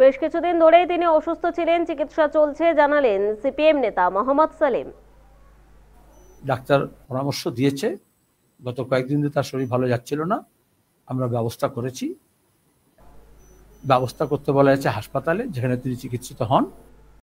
বেশ কিছুদিন ধরেই তিনি অসুস্থ ছিলেন চিকিৎসা চলছে জানালেন সিপিএম নেতা মোহাম্মদ সালেম ডাক্তার পরামর্শ দিয়েছে গত কয়েকদিন ধরে তার শরীর ভালো যাচ্ছিল না আমরা ব্যবস্থা করেছি ব্যবস্থা করতে বলা হয়েছে হাসপাতালে যেখানে তিনি চিকিৎসিত হন